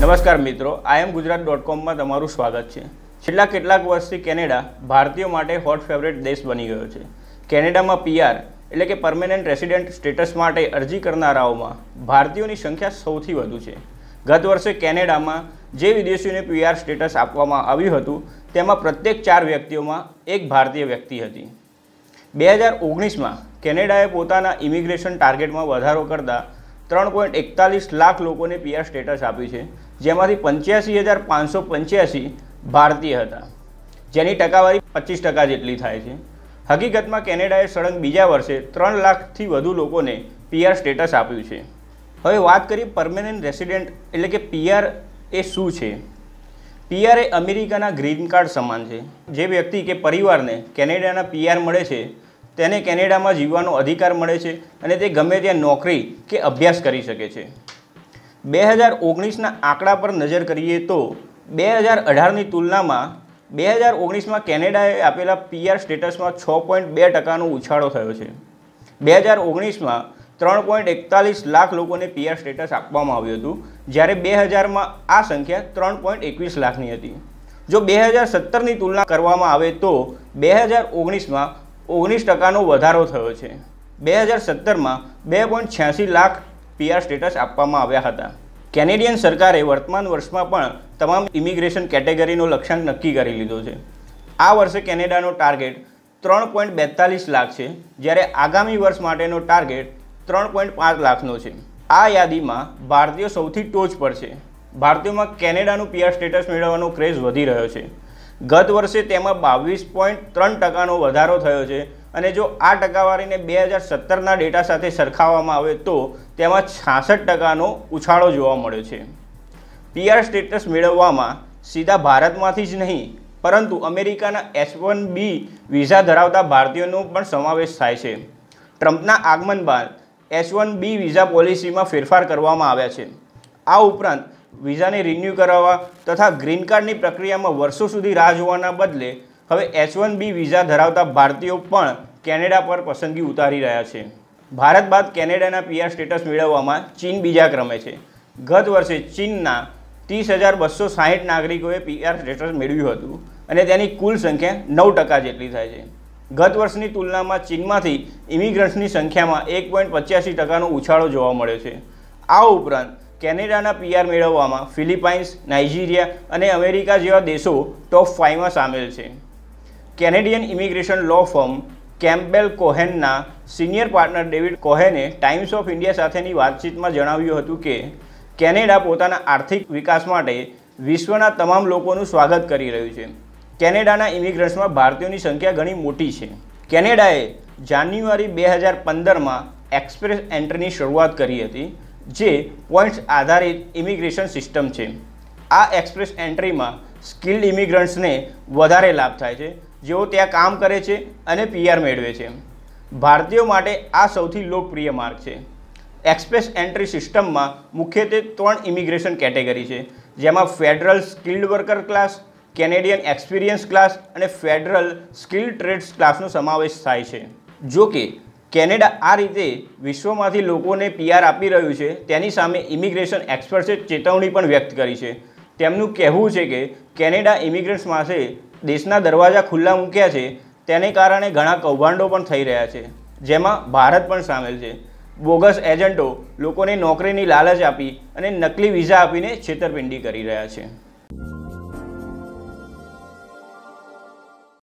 નમસ્કાર મિત્રો આઈ એમ ગુજરાત ડોટ કોમમાં તમારું સ્વાગત છે છેલ્લા કેટલાક વર્ષથી કેનેડા ભારતીયો માટે હોટ ફેવરેટ દેશ બની ગયો છે કેનેડામાં પીઆર એટલે કે પરમેનન્ટ રેસિડેન્ટ સ્ટેટસ માટે અરજી કરનારાઓમાં ભારતીયોની સંખ્યા સૌથી વધુ છે ગત વર્ષે કેનેડામાં જે વિદેશીઓને પીઆર સ્ટેટસ આપવામાં આવ્યું હતું તેમાં પ્રત્યેક ચાર વ્યક્તિઓમાં એક ભારતીય વ્યક્તિ હતી બે હજાર ઓગણીસમાં કેનેડાએ પોતાના ઇમિગ્રેશન ટાર્ગેટમાં વધારો કરતા ત્રણ પોઈન્ટ એકતાલીસ લાખ લોકોને પીઆર સ્ટેટસ આપ્યું છે જેમાંથી પંચ્યાસી હજાર પાંચસો પંચ્યાસી ભારતીય હતા જેની ટકાવારી પચીસ ટકા જેટલી થાય છે હકીકતમાં કેનેડાએ સળંગ બીજા વર્ષે ત્રણ લાખથી વધુ લોકોને પીઆર સ્ટેટસ આપ્યું છે હવે વાત કરીએ પરમેનન્ટ રેસિડેન્ટ એટલે કે પીઆર એ શું છે પીઆર એ અમેરિકાના ગ્રીન કાર્ડ સમાન છે જે વ્યક્તિ કે પરિવારને કેનેડાના પીઆર મળે છે તેને કેનેડામાં જીવવાનો અધિકાર મળે છે અને તે ગમે ત્યાં નોકરી કે અભ્યાસ કરી શકે છે બે હજાર ઓગણીસના આંકડા પર નજર કરીએ તો બે હજાર અઢારની તુલનામાં બે હજાર ઓગણીસમાં કેનેડાએ આપેલા પીઆર સ્ટેટસમાં છ પોઈન્ટ બે ટકાનો ઉછાળો થયો છે બે હજાર ઓગણીસમાં ત્રણ પોઈન્ટ એકતાલીસ લાખ લોકોને પીઆર સ્ટેટસ આપવામાં આવ્યું હતું જ્યારે બે હજારમાં આ સંખ્યા ત્રણ પોઈન્ટ એકવીસ લાખની હતી જો બે હજાર સત્તરની તુલના કરવામાં આવે તો બે હજાર ઓગણીસમાં ઓગણીસ ટકાનો વધારો થયો છે બે હજાર સત્તરમાં બે પોઈન્ટ છ્યાસી લાખ પીઆર સ્ટેટસ આપવામાં આવ્યા હતા કેનેડિયન સરકારે વર્તમાન વર્ષમાં પણ તમામ ઇમિગ્રેશન કેટેગરીનો લક્ષ્યાંક નક્કી કરી લીધો છે આ વર્ષે કેનેડાનો ટાર્ગેટ ત્રણ પોઈન્ટ બેતાલીસ લાખ છે જ્યારે આગામી વર્ષ માટેનો ટાર્ગેટ ત્રણ પોઈન્ટ પાંચ લાખનો છે આ યાદીમાં ભારતીયો સૌથી ટોચ પર છે ભારતીયોમાં કેનેડાનું પીઆર સ્ટેટસ મેળવવાનો ક્રેઝ વધી રહ્યો છે ગત વર્ષે તેમાં બાવીસ પોઈન્ટ ત્રણ ટકાનો વધારો થયો છે અને જો આ ટકાવારીને બે હજાર સત્તરના ડેટા સાથે સરખાવવામાં આવે તો તેમાં છાસઠ ટકાનો ઉછાળો જોવા મળ્યો છે પીઆર સ્ટેટસ મેળવવામાં સીધા ભારતમાંથી જ નહીં પરંતુ અમેરિકાના એસ વન બી વિઝા ધરાવતા ભારતીયોનો પણ સમાવેશ થાય છે ટ્રમ્પના આગમન બાદ એસ વન બી વિઝા પોલિસીમાં ફેરફાર કરવામાં આવ્યા છે આ ઉપરાંત વિઝાને રિન્યૂ કરાવવા તથા ગ્રીન કાર્ડની પ્રક્રિયામાં વર્ષો સુધી રાહ જોવાના બદલે હવે એચ વન બી વિઝા ધરાવતા ભારતીયો પણ કેનેડા પર પસંદગી ઉતારી રહ્યા છે ભારત બાદ કેનેડાના પીઆર સ્ટેટસ મેળવવામાં ચીન બીજા ક્રમે છે ગત વર્ષે ચીનના ત્રીસ હજાર બસો સાહીઠ નાગરિકોએ પીઆર સ્ટેટસ મેળવ્યું હતું અને તેની કુલ સંખ્યા નવ ટકા જેટલી થાય છે ગત વર્ષની તુલનામાં ચીનમાંથી ઇમિગ્રન્ટ્સની સંખ્યામાં એક પોઈન્ટ પચ્યાસી ટકાનો ઉછાળો જોવા મળ્યો છે આ ઉપરાંત કેનેડાના પીઆર મેળવવામાં ફિલિપાઇન્સ નાઇજીરિયા અને અમેરિકા જેવા દેશો ટોપ ફાઇવમાં સામેલ છે Canadian immigration law firm Campbell કોહેનના સિનિયર પાર્ટનર ડેવિડ કોહેને ટાઈમ્સ ઓફ ઇન્ડિયા સાથેની વાતચીતમાં જણાવ્યું હતું કે કેનેડા પોતાના આર્થિક વિકાસ માટે વિશ્વના તમામ લોકોનું સ્વાગત કરી રહ્યું છે કેનેડાના ઇમિગ્રન્ટ્સમાં ભારતીયોની સંખ્યા ઘણી મોટી છે કેનેડાએ જાન્યુઆરી બે હજાર પંદરમાં એક્સપ્રેસ એન્ટ્રીની શરૂઆત કરી હતી જે પોઈન્ટ્સ આધારિત ઇમિગ્રેશન સિસ્ટમ છે આ એક્સપ્રેસ એન્ટ્રીમાં સ્કિલ્ડ ઇમિગ્રન્ટ્સને વધારે લાભ થાય છે જેઓ ત્યાં કામ કરે છે અને પીઆર મેળવે છે ભારતીયો માટે આ સૌથી લોકપ્રિય માર્ગ છે એક્સપ્રેસ એન્ટ્રી સિસ્ટમમાં મુખ્યત્વે ત્રણ ઇમિગ્રેશન કેટેગરી છે જેમાં federal skilled worker class Canadian experience class અને ફેડરલ સ્કિલ્ડ ટ્રેડ્સ ક્લાસનો સમાવેશ થાય છે જો કે કેનેડા આ રીતે વિશ્વમાંથી લોકોને પીઆર આપી રહ્યું છે તેની સામે ઇમિગ્રેશન એક્સપર્ટ્સે ચેતવણી પણ વ્યક્ત કરી છે તેમનું કહેવું છે કે કેનેડા ઇમિગ્રન્ટ્સ પાસે દેશના દરવાજા ખુલ્લા મૂક્યા છે તેને કારણે ઘણા કૌભાંડો પણ થઈ રહ્યા છે જેમાં ભારત પણ સામેલ છે બોગસ એજન્ટો લોકોને નોકરીની લાલચ આપી અને નકલી વિઝા આપીને છેતરપિંડી કરી રહ્યા છે